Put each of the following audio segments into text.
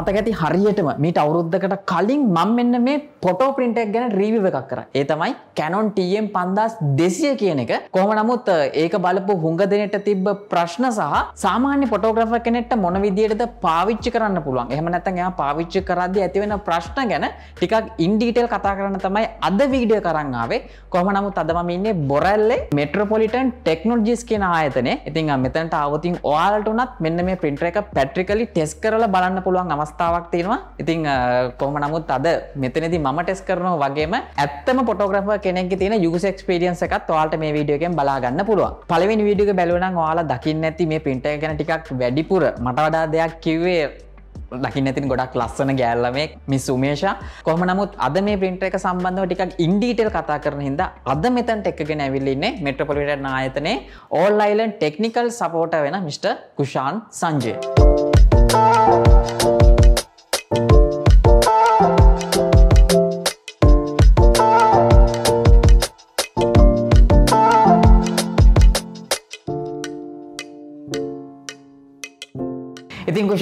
මතක ඇති හරියටම මීට අවුරුද්ධකට කලින් මං මෙන්න මේ පොටෝ පින්ටක් ගැන රීවිව එකක් කර ඒ තමයි කැනොන් ටම් පන්දස් දෙසිය කියන එක කොහම නමුත් ඒක බලපු හුඟ දෙනට තිබ්බ ප්‍රශ්න සහ සාමාන්‍ය පොටෝග්‍රෆ කෙනෙට මොන විදියටද පාවිච්චි කරන්න පුළුවන් එහම නැතන් එයා පාවිච්චි කරද්දි ඇතිවෙන ප්‍රශ්න ගැන ටිකක් ඉන්ඩීටෙල් කතා කරන්න තමයි අද වීඩිය කරන්නාවේ කොහම නමුත් අදමම ඉන්නේ බොරැල්ලේ මෙට්‍රපොලිටන් ටෙක්නෝජිස් කියෙන ආයතනේ ඉතින් මෙතැන්ට අවතින් ඔයාලට වනත් මෙන්න මේ පින්ට්‍ර එක පැට්‍රිකලි ටෙස් කරලා බලන්න පුළුවන් අමස අවස්ථාවක් තියෙනවා ඉතිං කොම නමුත් අද මෙතනති මම ටෙස් කරනවා වගේම ඇත්තම පොටෝග්‍රහ කෙනෙක් තියෙන යුගක්ස්පිරියන්ස එකත් වාල්ට මේ වීඩියෝගෙන් බලාගන්න පුළුව පලවෙනි වීඩියක බැලවන වාලා දකින්න ඇති මේ පින්ට ගැන ටිකක් වැඩිපුර මට වඩා දෙයක් කිව්වේ ලකි නැතින් ගොඩක් ලස්සන ගෑල්ලමේ මිස් උමේෂ කොහම නමුත් අද මේ පින්ට එක සම්බන්ධව ටිකක් ඉන්ඩීටල් කතා කරන හිද අද මෙතන් එක්කගෙන ඇවිල්ලන්නේ මෙට්‍රපොලිට නායතනේ ඕල් අයිලන් ටෙක්නිකල් සපෝට වෙන මිට කුෂාන් සංජය.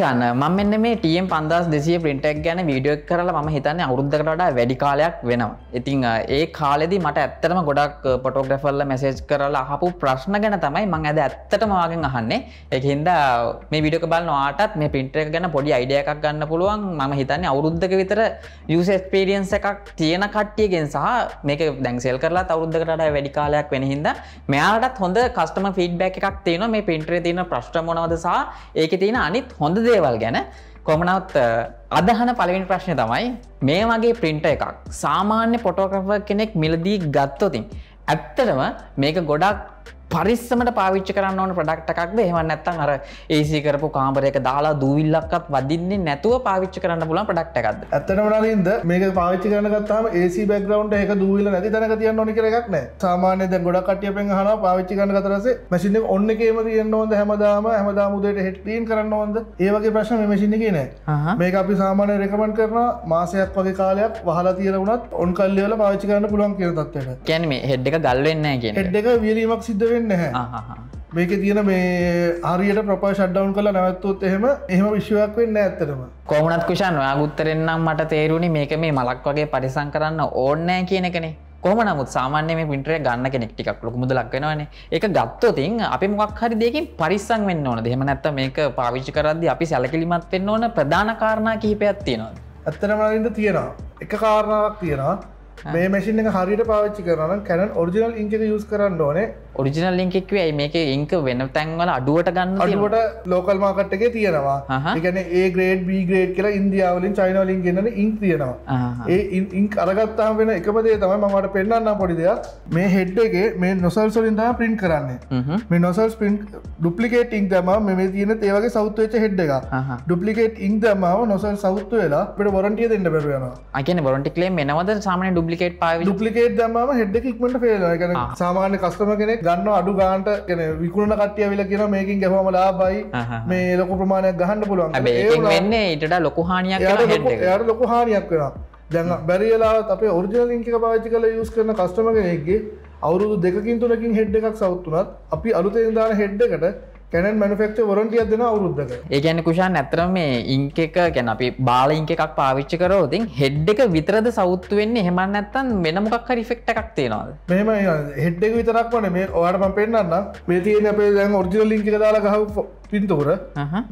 රෝෂන් මම මෙන්න මේ ටම් පන්දස් දෙසිය පින්ටක් ගැන වීඩියෝ කරලා ම හිතන්න අවුද්ධකරට වැඩි කාලයක් වෙනවා ඉතිං ඒ කාලෙදි මට ඇත්තරම ගොඩක් පොටෝග්‍රෆල්ල මැසේජ් කරලා අහපු ප්‍රශ්න ගැන තමයි මං ඇද ඇත්තටමවාගෙන් අහන්නේ එකහින්ද මේ විඩියක බල වාටත් මේ පින්ට ගැන පොඩි අයිඩයක් ගන්න පුළුවන් ම හිතන්නේ අවුද්ධක විතර යුසස්පිරියන්ස එකක් තියෙන කට්ටියගෙන් සහ මේක දැන්සෙල් කරලා අවුද්ධකරට වැඩි කාලයක් වෙන හිද මෙයාටත් හොඳ කස්ටම ෆිඩ්බැක් එකක් තියෙන මේ පින්ට්‍රේ තියෙන ප්‍රශ්ට මොනවද සහ ඒක තියෙන අනිත් හොඳ දේවල් ගැන කොමනත් අදහන පලවෙන් ප්‍රශ්නය තමයි මේ වගේ ප්‍රින්ට එකක් සාමාන්‍ය පොටෝකප කෙනෙක් මිලදී ගත්තොතින් ඇත්තටම මේක ගොඩක් පරිස්සමට පාවිච්ච කරන්න ඕන ප්‍රඩක්ට එකක්ද එහම නැත්තන් අර ඒසි කරපු කාමරයක දාලා දූවිල්ලක්කත් වදින්නේ නැතුව පාවිච්ච කරන්න පුලන් ප්‍රඩක්ට එකක්ද ඇත්තන වනලින්ද මේක පාවිච්චි කරනගත්තාම ඒසි බැක්ග්‍රවන්් එක දූවිල නැති තැන තියන්න ඕනි කරක් නෑ සාමාන්‍ය දැ ගොඩක් කටිය පෙන් හන පාවිච්චි කරන කතරසේ මැසින ඔන්න එකේම තියන්න ඕොද හැමදාම හැමදාමුදයට හෙට්ලීන් කරන්න ඕොද ඒවගේ ප්‍රශ්න මෙමසිිනි කියන මේක අපි සාමානය රෙකමන් කරන මාසයක් වගේ කාලයක් වහලා තියරවුණත් ඔන් කල්ලවල පාච්චි කරන්න පුළුවන් කියරතත්වට කැනීම හෙඩ් එක ගල්වෙන්න කිය හෙඩ් එක වීරීමක් සිද්ධව වෙන්න හැ මේක තියෙන මේ හරියට ප්‍රපා ෂඩ්ඩවන් කලා නැවත්තුත් එහෙම එහම විශ්වයක් වෙන්න ඇත්තරම කොමනත් කුෂන් ඔයාගුත්තරෙන්න්නම් මට තේරුණි මේක මේ මලක් වගේ පරිසං කරන්න ඕන්නෑ කියන කනේ කොම නමුත් සාමාන්‍ය මේ පිටරේ ගන්න කෙනෙක් ටිකක් ලොකුමුද ලක්වෙනවාන එක ගත්තෝතින් අපි මොක් හරි දෙකින් පරිස්සං වෙන්න ඕන දෙහෙම නැත්ත මේක පාවිච්චි කරද්දි අපි සැලකිලිමත් වෙන්න ඕන ප්‍රධාන කාරණා කිහිපයක් තියෙනවා ඇත්තනමලින්ද තියෙනවා එක කාරණාවක් තියෙනවා මේ මැසින් එක හරියට පාවිච්චි කරන කැනන් ඔරිජිනල් ඉංජක යස් කරන්න ඕනේ ඔරිිනල් ලින්කෙක්වේ මේක ඉංක වෙන තැන්වල අඩුවට ගන්න අඩුවට ලෝකල් මාකට්ටක තියෙනවා එකන ඒ ග්‍රේඩ් බි ග්‍රේඩ් කියලා ඉන්දියාවලින් චයිනවලින් ගෙනන ඉං තියෙනවා ඒ ඉං අරගත්තා වෙන එකපදේ තමයි මට පෙන්න්න පොඩි දෙයක් මේ හෙඩ් එක මේ නොසල් සොලින්දා පින්් කරන්නේ මේ නොසල් පින් ඩුපලිකේට ඉං දම මේ තියෙන ඒවගේ සෞත්වච හෙඩ් එක ඩුපලිකේට් ඉං දමාව නොසල් සෞත්තු වෙලා පට වොරටිය දෙන්න බැරවෙනවා අකන ොරටිකලේ මෙනවද සාමන ඩුපලිකේට් පා ඩුපලිකේට් දම හෙඩ් එකක්මට ේලා සාමාන්‍ය කස්ටම කෙනෙක් ගන්න අඩු ගාන්ට ගෙන විකුණ කට්ටිය විල කියෙන මේකින් ගැහමලා බයි මේ ලොක ප්‍රමාණයක් ගහන්න පුළුවන් වෙන්නේ ඉට ලොකහානියක් යට ලොකහානියක් වෙන දැන්න බැරිලාත් අප ඔරිජන ලිංකික පාචි කල යුස් කරන කස්ටම කෙනෙක්ගේ අවුරුදු දෙකින් තුනකින් හෙඩ් එකක් සෞත්තුනත් අපි අලුතෙන්දාන හෙඩ් එකට කැනන් මනුෆෙක්ට වරටියක් දෙෙන අවරුද්ධක ඒගැන කුෂාන් ඇතරම මේ ඉංක එක ගැන අපි බාල ඉංක එකක් පාවිච්චි කරෝතින් හෙඩ් එක විතරද සෞත්තු වෙන්නේ හෙමන් ඇත්තන් වෙනමොක්ක රිෆෙක්ට එකක් තියෙනවාද මෙම හෙඩ් එක විතරක් වන මේ ඔයාට පම් පෙන්න්න මේ තියෙන අපේ දැන් ඔරිජිනල් ලිංක දාලා ගහ පින්තූර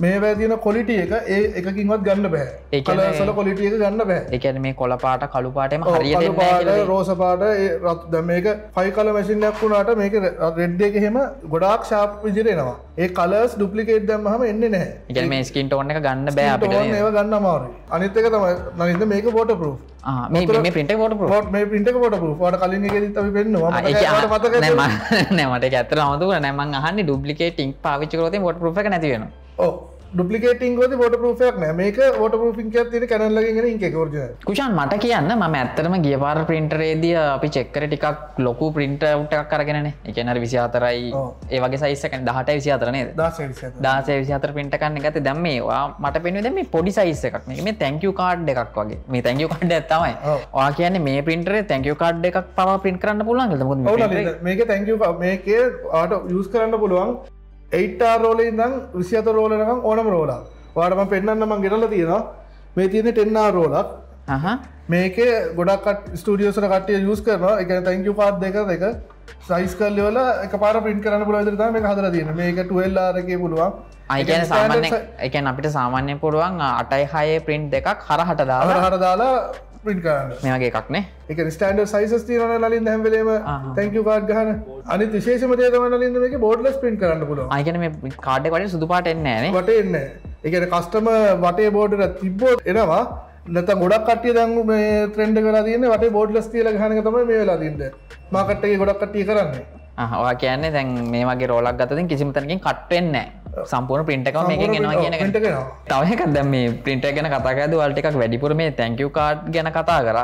මේ වැදින කොලිට එක ඒ එකකින්වත් ගන්න බෑ ඒසල කොලිටිය ගන්න බෑ එකන මේ කොලපාට කළුපාටම හරි රෝසපාට රත් මේක පයි කල මැසින්නක් වුණට මේක රෙඩ්ඩ එක හෙම ගොඩාක් ශාප් විජරෙනවා ඒ ඒ කලස් ඩුපලිකේට් දම් හම එන්න නෑ ගැම ස්කින් ටෝන එක ගන්න බෑ ඒ ගන්න මාර අනිත්තක තමයි නද මේක පොට පරු මේ පිට පොට පොට මේ පිට පොට පු පොට කලින් ත පෙන්නවා නෑමට ඇතර හමුතු නෑමන් අහන්න ඩුපලිකේටින් පාවිච්චකරතේ පොට පුප නැතිවෙනවා ඕ ඩුපිකේටින් ෝද ෝට පරූපයක් නෑ මේක ෝට පරූපින් තින කැනල්ලගෙන කෙකරජ කුෂන් මට කියන්න මම ඇත්තරම ගිය පාර පින්ටරේදිය අපි චෙක්කර ටිකක් ලොකු පින්ට උටක් කරගෙනන එකනර විසි අතරයි ඒවගේ සයිස්සකන දහට විසි අතරනේ දාසේ විසිහතර පින්ටකන්න ගත දැම් මේවා මට පෙනුද මේ පොඩි සයිස්ස එකක් මේ තැංකු කාඩ් එකක් වගේ මේ තැංකු කඩ ඇත්තමයි වා කියන්නේ මේ පින්ටරේ තැංකු කාඩ් එකක් පවා පින් කරන්න පුළන්ග මේක තැංකු මේක ආට යස් කරන්න පුළුවන් එයිටා රෝල ඉදම් විසිත රෝලනකම් ඕනම රෝලා වාටම පෙන්න්න මං ගෙනල තියෙනවා මේ තියෙන ටෙන්නා රෝලක් මේක ගොඩක් ස්ටියෝසන කටය යස් කරන එක තැංකු පාත් දෙක දෙක සයිස් කල්ලවල එක පාර පින් කරන පුලදරතා මේ හදර තියෙන මේක ටුවෙල්ලාරගේ පුළුවන් අයිගන සාමාන්‍ය එකන් අපිට සාමාන්‍ය පුළුවන් අටයි හයේ ප්‍රින්් දෙකක් හරහට දාලා හර දාලා පින් කරන්න මේගේ එකක්නේ එක ස්ටන්ඩර් සයිසස් තියන ලින් හැමලේම තැංක පාත් ගහන අනි විශේෂමතය තමන ලින්ද මේ බෝඩ්ලස් පින් කරන්න පුල අයිකන මේ කාඩ වලින් සුදු පාට එන්නේ වට එන්න එකන කස්ටම වටේ බෝඩර තිබ්බෝඩ් එනවා නැත ගොඩක් කටිය දැන්ු මේ ත්‍රෙන්ඩ කලා තියන්න වට බෝඩ්ලස් තියල හනක තම මේ වෙලා තින්ද මකට්ටගේ ගොඩක් කටිය කරන්නේ හවා කියන්නේ දැන් මේ මගේ රෝලක් ගතතින් කිසිමතනකින් කට්ටෙන්නේ සම්පූර්ණ පින්ටක මේක ගෙනවා කියන තවයකක් දැම මේ පින්ට ගැන කතාකද වලට එකක් වැඩිපුර මේ තැංකු කාඩ් ගැන කතා කර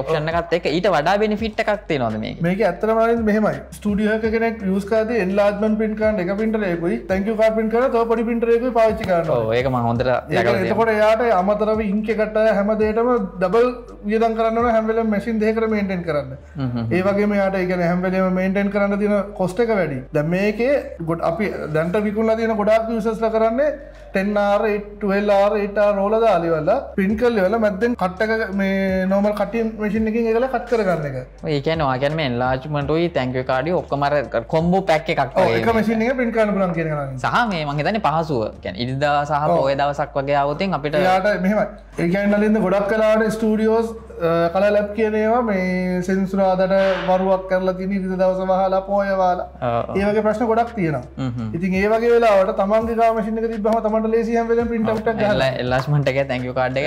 ඔප්ෂන්නකත් එක ඊට වඩා බෙනිෆිට් එකක් තේ නොද මේ මේක ඇත්තනවාලින් මෙහමයි ස්ටඩිය කෙනෙක් ියස්කාද එල්ලාත්ම පින්කාන් එක පින්ටරයකුයි තැංකු කාඩ පින් කර තව පඩි පින්ටරයකු පාචිකට ඒක මහොඳර කොට යාට අමතරව ඉංකකට හැමදේටම ඩබල් වියදන් කරන්න හැමල මැසින් දෙකර මේන්ටෙන් කරන්න ඒවගේ මෙයාට එක හැම්වලීම මේන්ටෙන් කරන්න තින කොස්ට එක වැඩි ද මේකේ ගොඩ අපි දැන්ට විකුල්ලා තියෙන ගොඩක් විශස්ල කරන්නේ ටෙන්ආර ටල්ආර ඉටා රෝල දාලි වල්ලා පින් කල්ලි වෙල මැත්තෙන් කට්ටක මේ නෝමල් කටින් මශින් එකින් එකල කට් කරගන්න එක ඒකන වාගැනම එල්ලාජමටයි තැංක කාඩි ඔක්කමර කොම්බෝ පැක් එකක් එක මසින එක පින් කරන්න පුලන් කියෙන සහ මේ මහිතන පහසුව ගැන ඉරිදා සහ ඔය දවසක් වගේ අවතින් අපිට යාට මෙම ඒකන්නලින්ද ගොඩක් කලාට ස්ටඩියෝස් කල ලැබ් කියනේවා මේ සෙන්සුරාදට වරුවක් කරලා තින ඉරිද දවස වහලා පෝයවාලා ඒවගේ ප්‍රශ්න ගොඩක් තියෙනවා ඉතින් ඒවගේ වෙලාට තමන්ගේ කාමශිනක තිබහම තමට මට ලේසියම් වෙල පිට එල්ලස්මටක තැංක කාඩ්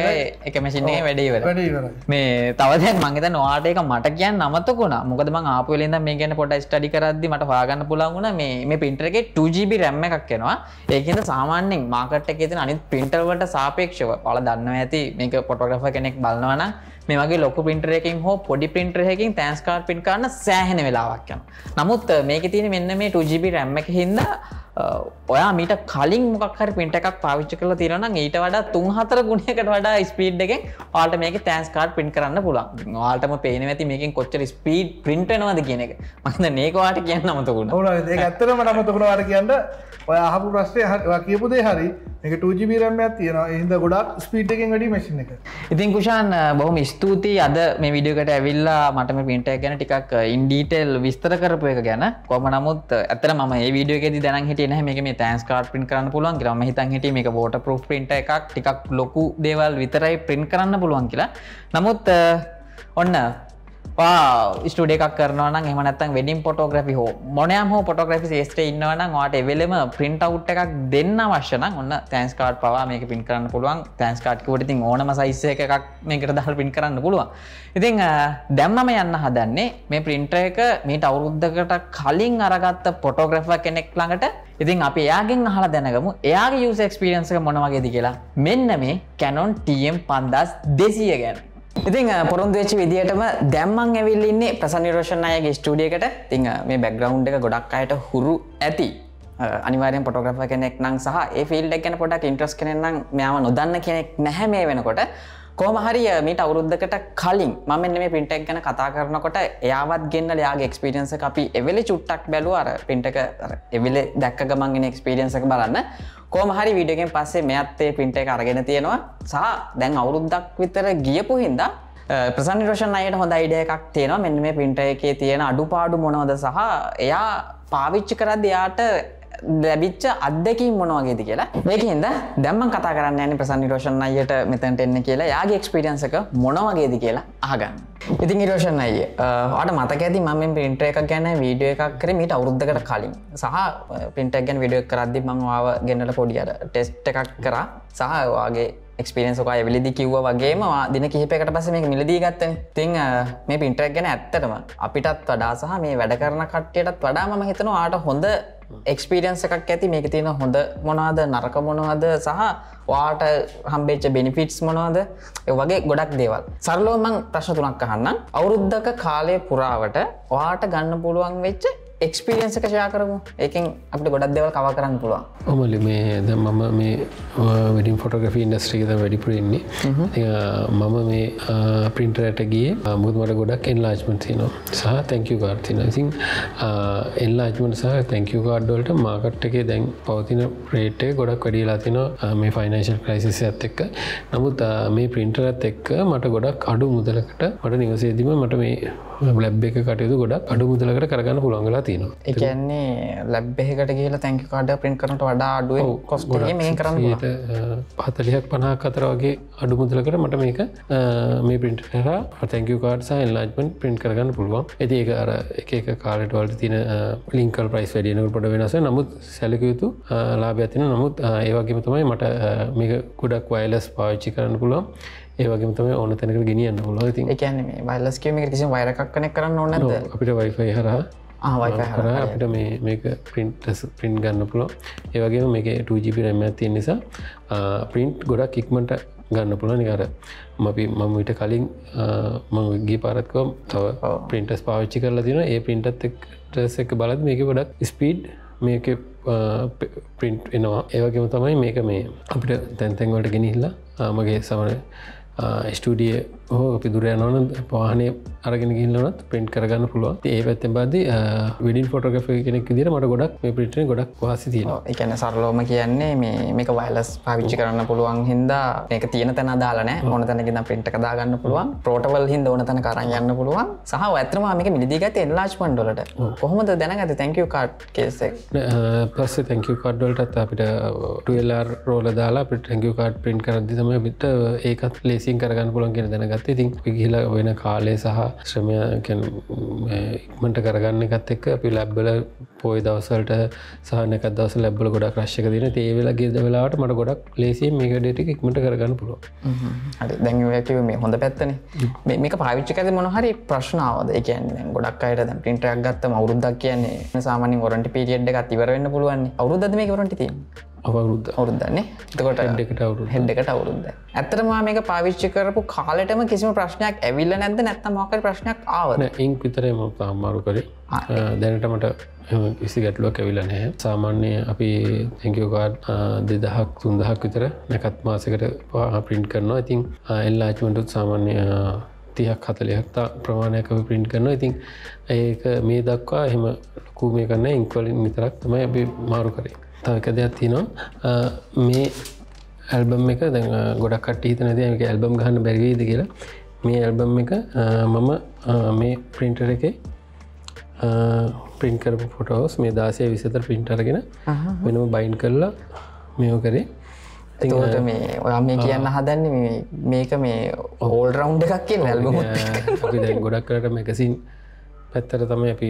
එක මසිනේ වැඩේව මේ තවද මගත නවාටක මට කිය නමතකුණ මොකද ම ආපුලෙද මේ ගැන පොට ස්ටඩි කරදදි මට පාගන්න පුලගුණ මේ මේ පින්ටරගේ 2GB රැම්ම එකක් කෙනවා ඒකද සාමාන්‍යෙන් මාකට එකෙති අනිත් පින්ටර්වට සාපේක්ෂව පල දන්න ඇති මේක පොටග්‍රෆ කෙනෙක් බලන්නවන මේ වගේ ලොක පින්ටරයකින් හෝ පොඩි පින්ටරයකින් තෑන්ස්කාර් පින් කරන්න සෑහෙන වෙලාවක්යන නමුත් මේක තියෙන මෙන්න මේ 2GB රැම්ම එක හින්ද ඔයා මීට කලින් මොකක්හරි පින්ට එකක් පාවිච්ච කල තිරනම් ඊට වඩා තුන් හතර ගුණයකට වඩා ස්පීඩ් එකෙන් ආට මේක තෑන්ස්කාඩ් පින් කරන්න පුළන් වාටම පේන ඇති මේකින් කොච්චර ස්පීඩ් පින්ටනවද කියන එක මද නේකවාට කියන්න අමතකුණ ඇත්තරම නමතකුණවාට කියන්න ඔය අහපු ප්‍රශ්නය කියපුදේ හරි එක ටජිබිරම්මයක් තියෙන හිද ගොඩක් ස්පීටකෙන් වැඩි මැසින එක ඉතින් කුෂාන් බොහොම ස්තුතියි අද මේ විඩියකට ඇවිල්ලා මටම පින්ට ගැන ටිකක් ඉන්ඩීටෙල් විස්තර කරපු එක ගැන කොම නමුත් ඇතර ම විඩියගෙද දැන හිට න මේ මේ තෑන්ස් කාඩ් පින් කරන්න පුළුවන් කියලා හිතන් හිට මේ බෝට පෝ පින්ට එකක් ටිකක් ලොකු දේවල් විතරයි පින් කරන්න පුළුවන් කියලා නමුත් ඔන්න ස්ටඩක් කරන හමනත්තන් වෙඩින් පොටෝග්‍රි හෝ මොනයම් හෝ පොටෝග්‍රි ේස්ට ඉන්නවන වාට එවෙලම පින්ට අවට් එකක් දෙන්න වශන ඔන්න තැන්ස්කාඩ් පවා මේක පින් කරන්න පුළුවන් තැන්ස්කාඩ් කොට ඕනම සයිස එකක් මේකට දහල් පින් කරන්න පුළුවන් ඉතිං දැම්මම යන්න හදන්නේ මේ පින්ට එක මීට අවුරුද්ධකට කලින් අරගත්ත පොටෝග්‍රෆ කෙනෙක් ළඟට ඉතින් අපි එයාගෙන් අහලා දැනගමු එයාගේ යුස එක්ස්පිරියන්සක මොනවගේද කියලා මෙන්න මේ කැනොන් ටම් පන්දස් දෙසිය ගැන ඉතින් පොරොන්දුවෙච්ච විදිහටම දැම්මන් ඇවිල්ලන්නේ ප්‍රසනිරෝෂණ අයගේ ස්ටඩියකට තිං මේ බැක්ග්‍රවන්් එක ගොඩක් අයට හුරු ඇති අනිවාරෙන් පොටග්‍රප කෙනෙක් නම් සහ ඒ ෆිල්ඩක් ගැන පොඩක් ඉන්ට්‍රස් කෙනෙන්නම් මෙයාම නොදන්න කෙනෙක් නැහැ මේ වෙනකොට කෝමහරිය මීට අවුරුද්ධකට කලින් මම මේ පින්ටක් ගැන කතා කරනකොට එයාවත් ගෙන්න්නල යාගේ එක්ස්පිරියන්ස අපි එවෙලි චුට්ටක් බැලු අර පින්ටක එවිල දැක්ක ගමන්ගෙන එක්ස්පිරියන්සක බලන්න කෝමහරි විඩගෙන් පස්සේ මෙයත්තේ පින්ට එක අරගෙන තියෙනවා සහ දැන් අවුරුද්දක් විතර ගියපු හින්දා ප්‍රසන් රෝෂන් අයට හොඳ අයිඩය එකක් තියෙනවා මෙන්න මේ පින්ට එකේ තියෙන අඩුපාඩු මොනවද සහ එයා පාවිච්චි කරද යාට ලැබිච්ච අදකින් මොනවාගේද කියලා ඒකහින්ද දැම්ම කතා කරන්න න ප්‍රසන් රෝෂණ අයට මෙතැන්ට එන්න කියලා යාගේ එක්ස්පිරියන්සක මොනවගේද කියලා අහගන්න ඉතින් රෝෂණ අය ට මතක ඇති මම පින්ට එකක් ගැන වීඩිය එකක් කර මට අවුද්ධකට කලින් සහ පින්ටක් ගැන් විඩිය කරද්දි මංවාව ගෙන්නට පොඩියට ටෙස්් එකක් කරා සහවාගේ ක්ස්පිරෙන්සක ඇවිලදි කිව්ව වගේම දින කිහිපකට පස මේ මිලදී ගත්තන තිං මේ පින්ටරක් ගැන ඇත්තටම අපිටත් වඩා සහ මේ වැඩ කරන කට්ටයටත් වඩා ම හිතනවා ආට හොඳ එක්ස්පිරියන්ස එකක් ඇති මේක තියෙන හොඳ මොනවාද නරක මොනවාද සහ වාට හම්බේච්ච බෙනිෆිටස් මොනවාද වගේ ගොඩක් දේවල් සරලෝමං ප්‍රශ්න තුනක් අහන්න අවුරුද්ධක කාලය පුරාවට වාට ගන්න පුළුවන් වෙච්ච එක්ස්පිරියන්ස එක ෂයා කරමු ඒකෙන් අපට ගොඩක් දෙවල් කව කරන්න පුළුවන් ඔමලි මේ ද මම මේ වැඩින් ෆොටග්‍රෆි ඉන්ඩස්ට්‍රිකද වැඩිපුරෙන්නේ මම මේ පින්ටරට ගිය මුදමට ගොඩක් එන්ලාජ්මන්ති නවා සහ තැංකු කාර්තින ඉසින් එල්ලාජමට සහ තැංකු කාඩ්ඩොල්ට මාකට් එකේ දැන් පවතින ප්‍රේටේ ගොඩක් වැඩියලා තින මේ ෆයිනශල් ක්‍රයිසිස් ඇත් එක්ක නමුත් මේ පින්ටරත් එක්ක මට ගොඩක් අඩු මුදලකට මට නිවසේදීම මට මේ ලැබ් එක කටයුතු ගොඩක් අඩු මුදලකට කරගන්න පුළොන්ගලා තින එකන්නේ ලැබ්බෙකට කියලා තැංකි කාඩ පින් කරනට වඩා අඩුව කොස් මේ කරන්න පහතලියක් පනා කතර වගේ අඩු මුදලකට මට මේක මේ පින්ට කර තැංකු කාඩ සහ එල්ලාජමන් පින්ට කරගන්න පුළුවන් ඇති ඒ අර එක කාලට වලට තින ලින්කල් ප්‍රයිස් වැඩියනකට පොඩ වෙනස නමුත් සැලකයුතු ලාබ ඇතින නමුත් ඒවගේම තමයි මට මේ ගොඩක් වයිලස් පාච්චි කරන්න පුළුවන් ඒවගේ තම ඕන තැනක ගෙනියන්න හොල ති එකන වල්ලස්කීම කිසි වයරක් කනෙ කරන්න ඕන්න අපිට වයිෆයි හර කර අපිට මේක පින්ට පින්් ගන්න පුලො ඒවගේ මේක 2ජිපි රැම ඇති නිසා පින්ට් ගොඩක් ඉක්මට ගන්න පුල නිකර මපි මම විට කලින් මගේ පාරත්කව තව පින්ටස් පාවිච්චි කරලා තින ඒ පින්ටත් එක්ටසක බලත් මේක ගොඩක් ස්පීඩ් මේක පින්ට් එනවා ඒවගේම තමයි මේක මේ අපිට තැන්තැන්වලට ගෙනහිල්ලා මගේ සමන ස්ටඩිය හෝ අපි දුර යනවන පාහනය අරගෙන ගිල්ලනත් පෙන්ට් කරගන්න පුළුව ඒ පැත්තෙන් බද විඩින් ෆොටග කෙනෙක් දිර මට ගොඩක් මේ පිටන ගොඩක් වාසි තියෙනවා එකන සරලෝම කියන්නේ මේ මේක වයිලස් පවිච්චි කරන්න පුළුවන් හින්දා එක තියෙන තැන දාලන ඕන තැනගෙන පින්ට කදාගන්න පුළුවන් පෝටවල් හින්ද ඕන තැන කරන්න යන්න පුළුවන් සහ ඇත්‍රමාමික මිදිගත එල්ලාජ් පන්ඩොලට කොහොමද දැනගත තැංකව කාඩ් කේසෙක් පස්සේ තැංකව කඩ්ඩොලටත් අපිට ටල්ර් රෝල දාලා පිට ැංකව කාඩ් පින්ට කරදදිම බිට ඒකත් ලේසින් කරගන්න පුළන් කියෙන දැනග කරගත්ත ඉතින් ගිහිල වෙන කාලය සහ ශ්‍රමය ඉක්මට කරගන්න එකත් එක්ක අපි ලැබ්බල පොයි දවසල්ට සහනක දවස ලැබල ගොඩක් රශ්ක දින ඒවෙලා ගෙද වෙලාට මට ගොඩක් ලේසි මේකඩට ඉක්මට කරගන්න පුළුව දැන්කිව මේ හොඳ පැත්තන මේක පාවිච්චි ඇද මොනහරි ප්‍රශ්නාවද කියන්නේ ගොඩක් අයට දැ පින්ටක් ගත්ත අවුරුද්දක් කියන්නේ සාමානින් ොරට පිටියඩ් එකත් ඉවරවෙන්න පුළුවන් අවුරුද්ද මේ ගොරට තිී අවුරුද්ද අවුරුද්දන්නේ එතකොට එකට අවුරු හෙඩ් එකට අවුරුද්ද ඇතරම මේක පාවිච්චි කරපු කාලටම කිසිම ප්‍රශ්නයක් ඇවිල්ල නැද නැත්ත මෝකට ප්‍රශ්නයක් ආවන ඉං විතරම අම්මාරු කරේ දැනටමට කිසි ගැටලුවක් ඇවිල නැහැ සාමාන්‍ය අපි තැකෝකාඩ් දෙදහක් තුන්දහක් විතර නැකත් මාසකට පින්ට් කරනවා ඉතින් එල්ලාචමටුත් සාමාන්‍ය තියක් හතලයක්තා ප්‍රමාණයක පින්ට් කරන ඉතින් ඒක මේ දක්වා එහෙම ලොකු මේ කරන්න ඉංක්වලින් විතරක් තමයි අපි මාරු කරේ තවක දෙයක් තිනවා මේ ඇල්බම් එක දැ ගොඩක්ට හිතන දක ඇල්බම් ගහන්න බැරිවේද කියලා මේ ඇල්බම් එක මම මේ ප්‍රින්ටර එක පින් කරපු ෆොටෝස් මේ දාසය විසතර පින්ටරගෙන වෙනම බයින් කරලා මෙෝ කරේ ඒට මේ ඔයා මේ කියන්න හදන්නේ මේක මේ ඕල් රවන්් එකක් කිය ඇල්බ ගොඩක් කරට මැකසින් පැත්තර තම අපි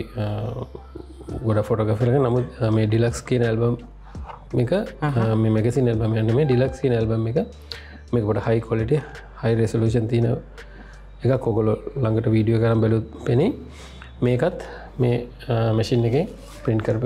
ගොඩ ෆොටගෆරක නමුත් මේ ඩිලක්ස් කියන ඇල්බම් එක මෙමැකසි නැල්බම යන්න මේ ඩිලක්සි නැල්බම එක මේකොට හයි කොලිට හයි රෙසලූෂන් තියන එක කොගොලො ළඟට වීඩියෝ කරම් බැලුත් පෙනේ මේකත් මේ මැසින් එක පින්ට් කරප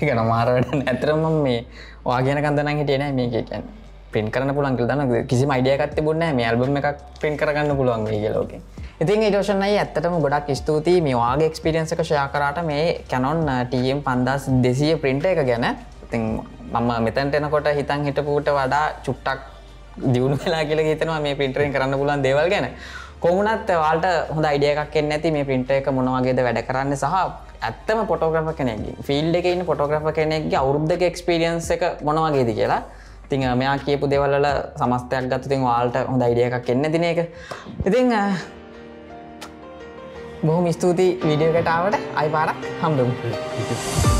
එක නමාරට ඇතරම මේ වාගෙන කන්දන හිටේන මේක කියැන් පින් කරන පුළන් කල්දන කිසි මයිඩියකත්ති බුන්න මේ ඇල්බම එකක් පින් කරගන්න පුළුවන් මේ ලෝකෙ ඉතින් ඉටෝෂණයි ඇත්තටම ගොඩක් ස්තුතියි මේ වාගේ එක්ස්පිරියන්සක ෂයා කරාට මේ කැනොන් ටම් පන්දස් දෙසිය ප්‍රින්ට එක ගැන ඉතින් මම මෙතැන්ට එනකොට හිතන් හිටපුට වඩා චුට්ටක් දියුණු වෙලා කියල හිතනවා මේ පින්ටරෙන් කරන්න පුලන් දෙවල් ගැන කොමුණත් වාල්ට හොඳ අඩියකක් එන්න ඇති මේ පින්ට එක මොනවගේද වැඩ කරන්න සහ ඇත්තම පොටෝග්‍රප කෙනෙගේ ෆිල්ඩ එකන්න පොටෝග්‍රප කෙනෙක්ගේ අවුද්ධක එක්ස්පිරියන්ස එක මොනවගේද කියලා ඉතිං මෙයා කියපු දෙවල්ල සමස්තයක් ගත්තුතින් වාල්ට හොඳ අඩියකක් එන්න තින එක ඉතිං බොහොම ස්තුතියි විඩියකටාවට අයිපාරක් හම්ඩුම්.